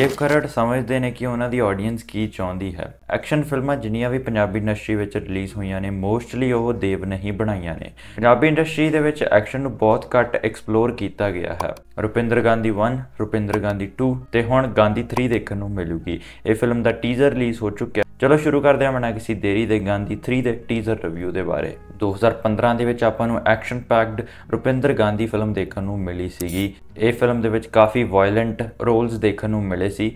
ਦੇਵ ਕਰੜ ਸਮਝਦੇ ਨੇ ਕਿ ਉਹਨਾਂ ਦੀ ਆਡੀਅנס ਕੀ ਚਾਹੁੰਦੀ ਹੈ ਐਕਸ਼ਨ ਫਿਲਮਾਂ ਜਿੰਨੀਆਂ ਵੀ ਪੰਜਾਬੀ ਇੰਡਸਟਰੀ ਵਿੱਚ ਰਿਲੀਜ਼ ਹੋਈਆਂ ਨੇ ਮੋਸਟਲੀ ਉਹ ਦੇਵ ਨਹੀਂ ਬਣਾਈਆਂ ਨੇ ਪੰਜਾਬੀ ਇੰਡਸਟਰੀ ਦੇ ਵਿੱਚ ਐਕਸ਼ਨ ਨੂੰ ਬਹੁਤ ਘੱਟ ਐਕਸਪਲੋਰ ਕੀਤਾ ਗਿਆ ਹੈ ਰੁਪਿੰਦਰ ਗਾਂਧੀ 1 ਰੁਪਿੰਦਰ ਗਾਂਧੀ 2 ਤੇ ਹੁਣ ਗਾਂਧੀ 3 ਦੇਖਣ ਨੂੰ ਮਿਲੂਗੀ ਇਹ ਫਿਲਮ ਦਾ ਟੀਜ਼ਰ ਰਿਲੀਜ਼ ਹੋ ਚੁੱਕਿਆ ਚਲੋ ਸ਼ੁਰੂ ਕਰਦੇ ਹਾਂ ਮਨਾ ਕਿਸੇ ਦੇਰੀ ਦੇ ਗਾਂਧੀ 3 ਦੇ ਟੀਜ਼ਰ ਰਿਵਿਊ ਦੇ ਬਾਰੇ 2015 ਦੇ ਵਿੱਚ ਆਪਾਂ ਨੂੰ action packed Rupinder Gandhi film ਦੇਖਣ ਨੂੰ ਮਿਲੀ ਸੀਗੀ ਇਹ ਫਿਲਮ ਦੇ ਵਿੱਚ ਕਾਫੀ ਵਾਇਲੈਂਟ ਰੋਲਸ ਦੇਖਣ ਨੂੰ ਮਿਲੇ ਸੀ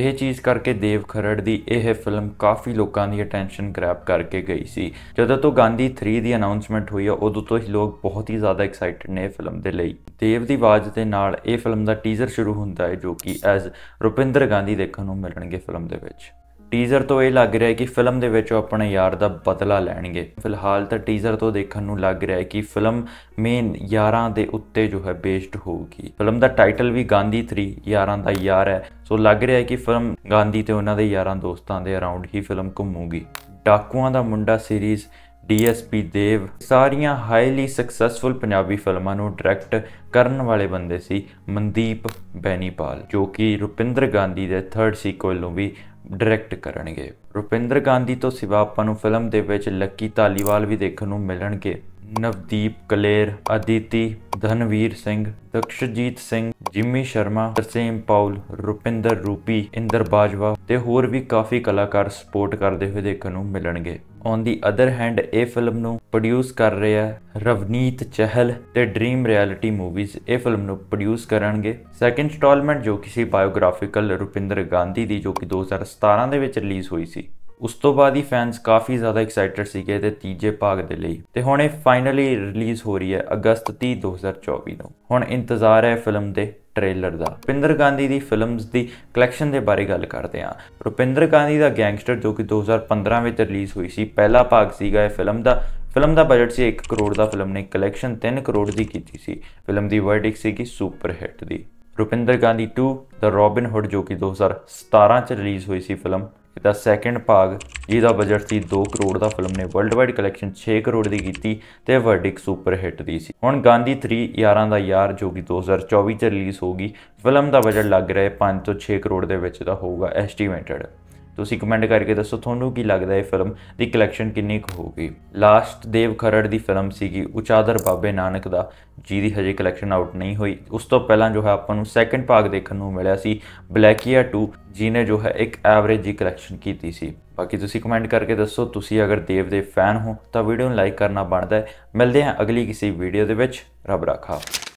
ਇਹ ਚੀਜ਼ ਕਰਕੇ ਦੇਵ ਖਰੜ ਦੀ ਇਹ ਫਿਲਮ ਕਾਫੀ ਲੋਕਾਂ ਦੀ ਅਟੈਂਸ਼ਨ ਗ੍ਰੈਬ ਕਰਕੇ ਗਈ ਸੀ ਜਦੋਂ ਤੋਂ ਗਾਂਧੀ 3 ਦੀ ਅਨਾਉਂਸਮੈਂਟ ਹੋਈ ਆ ਉਦੋਂ ਤੋਂ ਹੀ ਲੋਕ ਬਹੁਤ ਹੀ ਜ਼ਿਆਦਾ ਐਕਸਾਈਟਡ ਨੇ ਫਿਲਮ ਦੇ ਲਈ ਦੇਵ ਦੀ ਆਵਾਜ਼ ਦੇ ਨਾਲ ਇਹ ਫਿਲਮ ਦਾ ਟੀਜ਼ਰ ਸ਼ੁਰੂ ਹੁੰਦਾ ਹੈ ਜੋ ਕਿ ਐਜ਼ ਰੁਪਿੰਦਰ ਗਾਂਧੀ ਦੇਖਣ ਨੂੰ ਮਿਲਣਗੇ ਫਿਲਮ ਦੇ ਵਿੱਚ ਟੀਜ਼ਰ ਤੋਂ ਇਹ ਲੱਗ ਰਿਹਾ ਹੈ ਕਿ ਫਿਲਮ ਦੇ ਵਿੱਚ ਉਹ ਆਪਣੇ ਯਾਰ ਦਾ ਬਦਲਾ ਲੈਣਗੇ ਫਿਲਹਾਲ ਤਾਂ ਟੀਜ਼ਰ ਤੋਂ ਦੇਖਣ ਨੂੰ ਲੱਗ ਰਿਹਾ ਹੈ ਕਿ ਫਿਲਮ ਮੇਨ ਯਾਰਾਂ ਦੇ ਉੱਤੇ ਜੋ ਹੈ ਬੇਸਡ ਹੋਊਗੀ ਫਿਲਮ ਦਾ ਟਾਈਟਲ ਵੀ ਗਾਂਧੀ 3 ਯਾਰਾਂ ਦਾ ਯਾਰ ਹੈ ਸੋ ਲੱਗ ਰਿਹਾ ਹੈ ਕਿ ਫਿਲਮ ਗਾਂਧੀ ਤੇ ਉਹਨਾਂ ਦੇ ਯਾਰਾਂ ਦੋਸਤਾਂ ਦੇ ਅਰਾਊਂਡ ਹੀ ਫਿਲਮ ਘੁੰਮੂਗੀ ਡਾਕੂਆਂ ਦਾ ਮੁੰਡਾ ਸੀਰੀਜ਼ ਡੀਐਸਪੀ ਦੇਵ ਸਾਰੀਆਂ ਹਾਈਲੀ ਸਕਸੈਸਫੁਲ ਪੰਜਾਬੀ ਫਿਲਮਾਂ ਨੂੰ ਡਾਇਰੈਕਟ ਕਰਨ ਵਾਲੇ ਬੰਦੇ ਸੀ ਮਨਦੀਪ ਬੈਨੀਪਾਲ ਜੋ ਕਿ ਰੁਪਿੰਦਰ ਗਾਂਧੀ ਦੇ 3rd ਸੀਕੁਅਲ ਨੂੰ ਵੀ ਡਾਇਰੈਕਟ ਕਰਨਗੇ ਰੁਪਿੰਦਰ ਗਾਂਧੀ ਤੋਂ ਸਿਵਾ ਆਪਾਂ ਨੂੰ ਫਿਲਮ ਦੇ ਵਿੱਚ ਲੱਕੀ ਧਾਲੀਵਾਲ ਵੀ ਦੇਖਣ ਨੂੰ ਮਿਲਣਗੇ ਨਵਦੀਪ ਕਲੇਰ ਅਦਿਤੀ ਧਨਵੀਰ ਸਿੰਘ ਦਕਸ਼ਜੀਤ ਸਿੰਘ ਜਿਮੀ ਸ਼ਰਮਾ ਸਰਸੇਮ ਪਾਉਲ ਰੁਪਿੰਦਰ ਰੂਪੀ ਇੰਦਰ ਬਾਜਵਾ ਤੇ ਹੋਰ ਵੀ ਕਾਫੀ ਕਲਾਕਾਰ ਸਪੋਰਟ ਕਰਦੇ ਹੋਏ ਦੇਖਣ ਨੂੰ ਮਿਲਣਗੇ ਔਨ ਦੀ ਅਦਰ ਹੈਂਡ ਇਹ ਫਿਲਮ ਨੂੰ ਪ੍ਰੋਡਿਊਸ ਕਰ ਰਿਹਾ ਰਵਨੀਤ ਚਹਿਲ ਤੇ ਡ੍ਰੀਮ ਰਿਐਲਿਟੀ ਮੂਵੀਜ਼ ਇਹ ਫਿਲਮ ਨੂੰ ਪ੍ਰੋਡਿਊਸ ਕਰਨਗੇ ਸੈਕੰਡ ਇੰਸਟਾਲਮੈਂਟ ਜੋ ਕਿ ਸੀ ਬਾਇਓਗ੍ਰਾਫੀਕਲ ਰੁਪਿੰਦਰ ਗਾਂਧੀ ਦੀ ਜੋ ਕਿ 2017 ਦੇ ਵਿੱਚ ਰਿਲੀਜ਼ ਹੋਈ ਸੀ ਉਸ ਤੋਂ ਬਾਅਦ ਹੀ ਫੈਨਸ ਕਾਫੀ ਜ਼ਿਆਦਾ ਐਕਸਾਈਟਡ ਸੀਗੇ ਤੇ ਤੀਜੇ ਭਾਗ ਦੇ ਲਈ ਤੇ ਹੁਣ ਇਹ ਫਾਈਨਲੀ ਰਿਲੀਜ਼ ਹੋ ਰਹੀ ਹੈ ਅਗਸਤ 30 2024 ਨੂੰ ਹੁਣ ਇੰਤਜ਼ਾਰ ਹੈ ਫਿਲਮ ਦੇ ਟ੍ਰੇਲਰ ਦਾ ਰੁਪਿੰਦਰ ਗਾਂਧੀ ਦੀ ਫਿਲਮਸ ਦੀ ਕਲੈਕਸ਼ਨ ਦੇ ਬਾਰੇ ਗੱਲ ਕਰਦੇ ਹਾਂ ਰੁਪਿੰਦਰ ਗਾਂਧੀ ਦਾ ਗੈਂਗਸਟਰ ਜੋ ਕਿ 2015 ਵਿੱਚ ਰਿਲੀਜ਼ ਹੋਈ ਸੀ ਪਹਿਲਾ ਭਾਗ ਸੀਗਾ ਇਹ ਫਿਲਮ ਦਾ ਫਿਲਮ ਦਾ ਬਜਟ ਸੀ 1 ਕਰੋੜ ਦਾ ਫਿਲਮ ਨੇ ਕਲੈਕਸ਼ਨ 3 ਕਰੋੜ ਦੀ ਕੀਤੀ ਸੀ ਫਿਲਮ ਦੀ ਵਰਡਿਕ ਸੀ ਕਿ ਸੁਪਰ ਹਿੱਟ ਦੀ Rupinder Gandhi 2 the Robin Hood ਜੋ ਕਿ 2017 ਚ ਰਿਲੀਜ਼ ਹੋਈ ਸੀ ਫਿਲਮ ਇਹਦਾ ਸੈਕੰਡ ਭਾਗ ਜਿਹਦਾ ਬਜਟ ਸੀ 2 ਕਰੋੜ ਦਾ ਫਿਲਮ ਨੇ ਵਰਲਡ ਵਾਈਡ ਕਲੈਕਸ਼ਨ 6 ਕਰੋੜ ਦੀ ਕੀਤੀ ਤੇ ਵਰਡਿਕ ਸੁਪਰ ਹਿੱਟ ਦੀ ਸੀ ਹੁਣ ਗਾਂਧੀ 3 11 ਦਾ ਯਾਰ ਜੋ ਕਿ 2024 ਚ ਰਿਲੀਜ਼ ਹੋਗੀ ਫਿਲਮ ਦਾ ਬਜਟ ਲੱਗ ਰਿਹਾ 5 ਤੋਂ 6 ਕਰੋੜ ਦੇ ਵਿੱਚ ਦਾ ਹੋਊਗਾ ਐਸਟੀਮੇਟਡ ਤੁਸੀਂ ਕਮੈਂਟ ਕਰਕੇ ਦੱਸੋ ਤੁਹਾਨੂੰ ਕੀ ਲੱਗਦਾ ਇਹ ਫਿਲਮ ਦੀ ਕਲੈਕਸ਼ਨ ਕਿੰਨੀ ਕੁ ਹੋਊਗੀ ਲਾਸਟ ਦੇਵ ਖਰੜ ਦੀ ਫਿਲਮ ਸੀਗੀ ਉਚਾਦਰ ਬਾਬੇ ਨਾਨਕ ਦਾ ਜਿਹਦੀ ਹਜੇ ਕਲੈਕਸ਼ਨ ਆਊਟ ਨਹੀਂ ਹੋਈ ਉਸ ਤੋਂ ਪਹਿਲਾਂ ਜੋ ਹੈ ਆਪਾਂ ਨੂੰ ਸੈਕੰਡ ਭਾਗ ਦੇਖਣ ਨੂੰ ਮਿਲਿਆ ਸੀ ਬਲੈਕੀਆ 2 ਜਿਨੇ ਜੋ ਹੈ ਇੱਕ ਐਵਰੇਜ ਜੀ ਕਲੈਕਸ਼ਨ ਕੀਤੀ ਸੀ ਬਾਕੀ ਤੁਸੀਂ ਕਮੈਂਟ ਕਰਕੇ ਦੱਸੋ ਤੁਸੀਂ ਅਗਰ ਦੇਵ ਦੇ ਫੈਨ ਹੋ ਤਾਂ ਵੀਡੀਓ ਨੂੰ ਲਾਈਕ ਕਰਨਾ ਬਣਦਾ ਹੈ ਮਿਲਦੇ ਹਾਂ ਅਗਲੀ ਕਿਸੇ ਵੀਡੀਓ ਦੇ ਵਿੱਚ ਰੱਬ ਰਾਖਾ